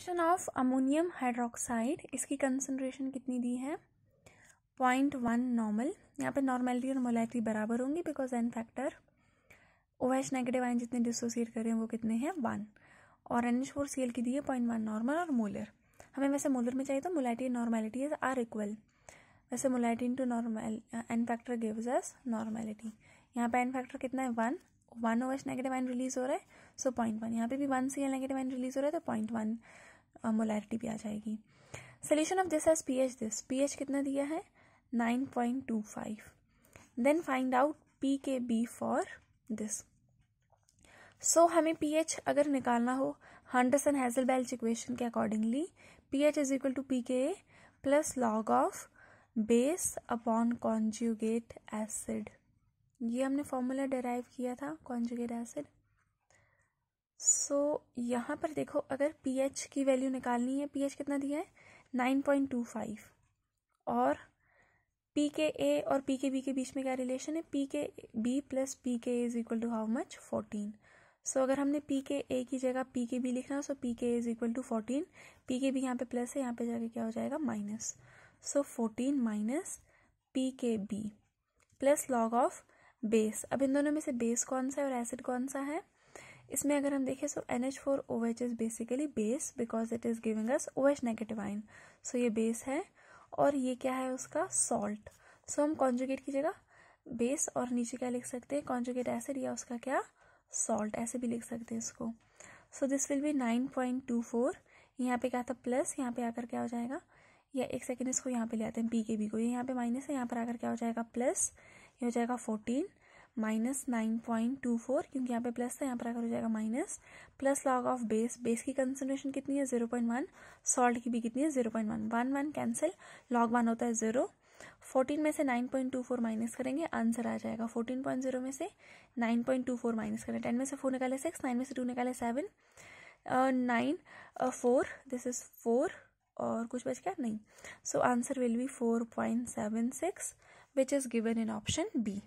concentration of ammonium hydroxide इसकी concentration कितनी दी है पॉइंट वन नॉर्मल यहाँ पे नॉर्मेलिटी और मोलाइटी बराबर होंगी because N factor O H negative ion जितने डिसोसिएट कर रहे हैं वो कितने हैं वन और N H four C L की दी है पॉइंट वन नॉर्मल और मोलर हमें वैसे मोलर में चाहिए तो molality and normality is are equal वैसे into normal N factor gives us normality यहाँ पे एन फैक्टर कितना है one one O H negative ion release हो रहा है सो पॉइंट वन यहाँ पे भी one C L negative ion release हो रहा है तो पॉइंट वन मोलैरिटी भी आ जाएगी solution of this as P H this P H कितना दिया है nine point two five then find out P K B for this so हमें पी एच अगर निकालना हो Henderson and Hasselbalch equation के accordingly P H is equal to P K A plus log of base upon conjugate acid ये हमने formula derive किया था conjugate acid so so, यहाँ पर देखो अगर पी की वैल्यू निकालनी है पी कितना दिया है नाइन पॉइंट टू फाइव और पी के ए और पी के बी के बीच में क्या रिलेशन है P K B plus P K is equal to how much fourteen so अगर हमने पी के ए की जगह पी के बी लिखना so P K is equal to fourteen P K B यहाँ पे प्लस है यहाँ पे जाके क्या हो जाएगा minus so fourteen minus P K B plus log of base अब इन दोनों में से बेस कौन सा है और एसिड कौन सा है इसमें अगर हम देखें so N H four O H is basically base because it is giving us O H negative ion so ये बेस है और ये क्या है उसका सॉल्ट सो so, हम कॉन्जुगेट की जगह बेस और नीचे क्या लिख सकते हैं कॉन्जुगेट एसिड या उसका क्या सॉल्ट ऐसे भी लिख सकते हैं इसको so this will be nine point two four यहाँ पे क्या था प्लस यहाँ पे आकर क्या हो जाएगा या एक सेकेंड इसको यहाँ पे ले आते हैं पी के बी को ये यहाँ पे माइनस है यहाँ पर आकर क्या हो जाएगा प्लस ये हो जाएगा fourteen minus nine point two four क्योंकि यहाँ पे प्लस था यहाँ पर आकर हो जाएगा minus plus log of base base की कंसनट्रेशन कितनी है जीरो पॉइंट वन सॉल्ट की भी कितनी है zero point one one one cancel log one होता है जीरो फोर्टीन में से nine point two four minus करेंगे आंसर आ जाएगा फोर्टीन पॉइंट जीरो में से nine point two four minus करें टेन में से फोर निकाले सिक्स नाइन में से टू निकाले seven nine four this is four और कुछ बच गया नहीं so answer will be four point seven six which is given in option B